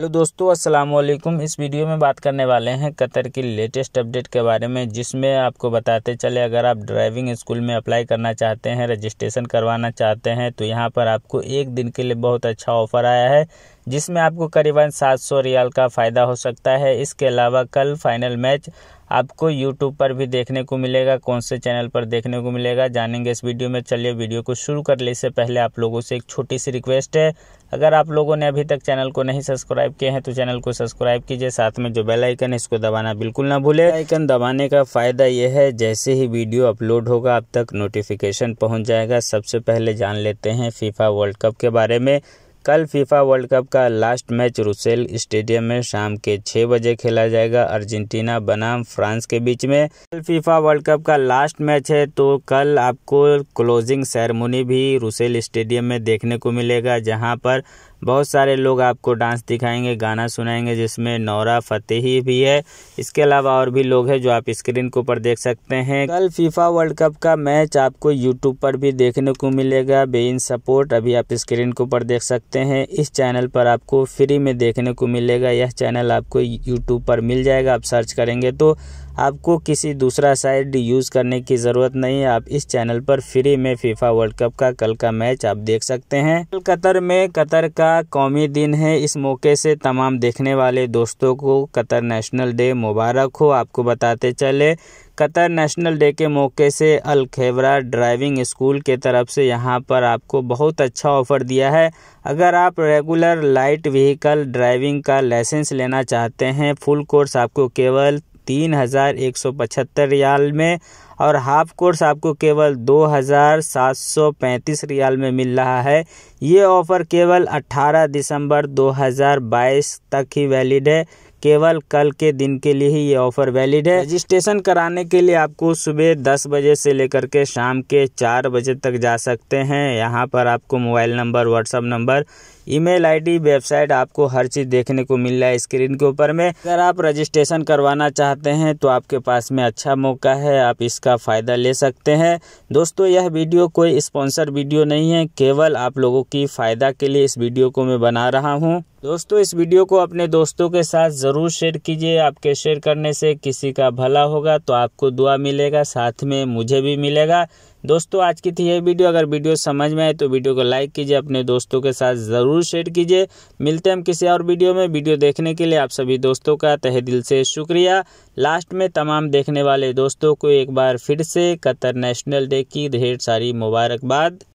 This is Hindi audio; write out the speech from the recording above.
हेलो तो दोस्तों अस्सलाम वालेकुम इस वीडियो में बात करने वाले हैं कतर की लेटेस्ट अपडेट के बारे में जिसमें आपको बताते चले अगर आप ड्राइविंग स्कूल में अप्लाई करना चाहते हैं रजिस्ट्रेशन करवाना चाहते हैं तो यहां पर आपको एक दिन के लिए बहुत अच्छा ऑफर आया है जिसमें आपको करीबन 700 रियाल का फ़ायदा हो सकता है इसके अलावा कल फाइनल मैच आपको यूट्यूब पर भी देखने को मिलेगा कौन से चैनल पर देखने को मिलेगा जानेंगे इस वीडियो में चलिए वीडियो को शुरू कर ले इससे पहले आप लोगों से एक छोटी सी रिक्वेस्ट है अगर आप लोगों ने अभी तक चैनल को नहीं सब्सक्राइब किया है तो चैनल को सब्सक्राइब कीजिए साथ में जो बेल आइकन है इसको दबाना बिल्कुल ना भूले आइकन दबाने का फ़ायदा यह है जैसे ही वीडियो अपलोड होगा आप तक नोटिफिकेशन पहुँच जाएगा सबसे पहले जान लेते हैं फीफा वर्ल्ड कप के बारे में कल फीफा वर्ल्ड कप का लास्ट मैच रुसेल स्टेडियम में शाम के छह बजे खेला जाएगा अर्जेंटीना बनाम फ्रांस के बीच में कल फीफा वर्ल्ड कप का लास्ट मैच है तो कल आपको क्लोजिंग सेरेमनी भी रुसेल स्टेडियम में देखने को मिलेगा जहां पर बहुत सारे लोग आपको डांस दिखाएंगे गाना सुनाएंगे जिसमें नौरा फतेही भी है इसके अलावा और भी लोग हैं जो आप स्क्रीन के ऊपर देख सकते हैं कल फीफा वर्ल्ड कप का मैच आपको यूट्यूब पर भी देखने को मिलेगा बेइन सपोर्ट अभी आप स्क्रीन के ऊपर देख सकते सकते हैं इस चैनल पर आपको फ्री में देखने को मिलेगा यह चैनल आपको यूट्यूब पर मिल जाएगा आप सर्च करेंगे तो आपको किसी दूसरा साइड यूज़ करने की ज़रूरत नहीं है आप इस चैनल पर फ्री में फीफा वर्ल्ड कप का कल का मैच आप देख सकते हैं कल कतर में कतर का कौमी दिन है इस मौके से तमाम देखने वाले दोस्तों को कतर नेशनल डे मुबारक हो आपको बताते चले कतर नेशनल डे के मौके से अलखेबरा ड्राइविंग स्कूल के तरफ से यहाँ पर आपको बहुत अच्छा ऑफ़र दिया है अगर आप रेगुलर लाइट व्हीकल ड्राइविंग का लाइसेंस लेना चाहते हैं फुल कोर्स आपको केवल तीन हज़ार एक सौ पचहत्तर रियाल में और हाफ कोर्स आपको केवल दो हज़ार सात सौ पैंतीस रियाल में मिल रहा है ये ऑफ़र केवल अट्ठारह दिसंबर दो हज़ार बाईस तक ही वैलिड है केवल कल के दिन के लिए ही ये ऑफ़र वैलिड है रजिस्ट्रेशन कराने के लिए आपको सुबह दस बजे से लेकर के शाम के चार बजे तक जा सकते हैं यहाँ पर आपको mobile number WhatsApp number email ID website आपको हर चीज़ देखने को मिल रहा है स्क्रीन के ऊपर में अगर आप रजिस्ट्रेशन करवाना चाहते हैं तो आपके पास में अच्छा मौका है आप इस इसका फ़ायदा ले सकते हैं दोस्तों यह वीडियो कोई स्पॉन्सर वीडियो नहीं है केवल आप लोगों की फ़ायदा के लिए इस वीडियो को मैं बना रहा हूँ दोस्तों इस वीडियो को अपने दोस्तों के साथ ज़रूर शेयर कीजिए आपके शेयर करने से किसी का भला होगा तो आपको दुआ मिलेगा साथ में मुझे भी मिलेगा दोस्तों आज की थी ये वीडियो अगर वीडियो समझ में आए तो वीडियो को लाइक कीजिए अपने दोस्तों के साथ ज़रूर शेयर कीजिए मिलते हैं हम किसी और वीडियो में वीडियो देखने के लिए आप सभी दोस्तों का तहे दिल से शुक्रिया लास्ट में तमाम देखने वाले दोस्तों को एक बार फिर से कतर नेशनल डे की ढेर सारी मुबारकबाद